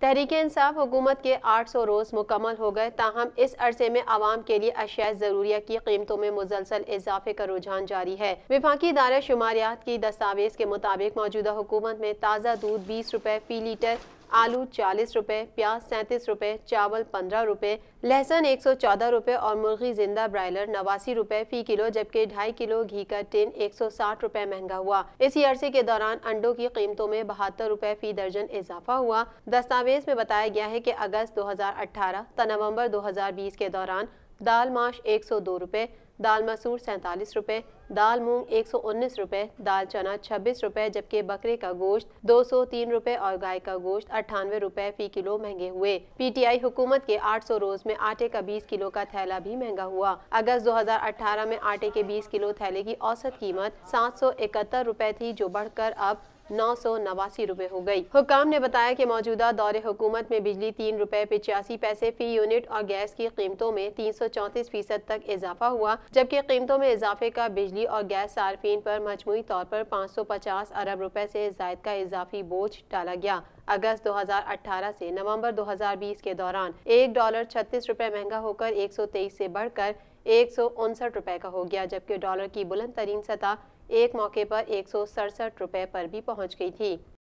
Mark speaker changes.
Speaker 1: तहरीक इंसाफ हुकूमत के आठ सौ रोज़ मुकम्मल हो गए ताहम इस अरसे में आवाम के लिए अशिया ज़रूरिया की कीमतों में मुसलसल इजाफे का रुझान जारी है विफाकी दारा शुमारियात की दस्तावेज़ के मुताबिक मौजूदा हुकूमत में ताज़ा दूध बीस रुपए फ़ी लीटर आलू चालीस रुपये प्याज सैंतीस रुपये चावल पंद्रह रुपये लहसुन एक सौ चौदह रुपये और मुर्गी जिंदा ब्रायलर नवासी रुपये फी किलो जबकि ढाई किलो घी का टिन एक सौ साठ रुपये महंगा हुआ इसी अरसे के दौरान अंडों की कीमतों में बहत्तर रुपये फी दर्जन इजाफा हुआ दस्तावेज में बताया गया है की अगस्त दो हजार अठारह नवम्बर दो हजार बीस के दौरान दाल माश एक सौ दो रुपये दाल मसूर सैतालीस रूपए दाल मूंग एक सौ उन्नीस रूपए दाल चना छब्बीस रूपए जबकि बकरे का गोश्त दो सौ तीन रूपए और गाय का गोश्त अट्ठानवे रूपए फी किलो महंगे हुए पीटीआई हुकूमत के आठ सौ रोज में आटे का बीस किलो का थैला भी महंगा हुआ अगस्त दो हजार अठारह में आटे के बीस किलो थैले की औसत कीमत सात सौ इकहत्तर रूपए थी जो बढ़कर अब नौ सौ नवासी रूपए हो गई। हुकाम ने बताया कि मौजूदा दौरे हुकूमत में बिजली तीन रूपए पिचासी पैसे फी यूनिट और गैस की कीमतों में तीन सौ चौंतीस फीसद तक इजाफा हुआ जबकि कीमतों में इजाफे का बिजली और गैस सार्फिन पर मजमू तौर पर पाँच सौ पचास अरब रूपए से जायद का इजाफी बोझ डाला गया अगस्त 2018 से नवंबर 2020 के दौरान एक डॉलर छत्तीस रुपए महंगा होकर 123 से बढ़कर एक रुपए का हो गया जबकि डॉलर की बुलंद तरीन सतह एक मौके पर एक रुपए पर भी पहुंच गई थी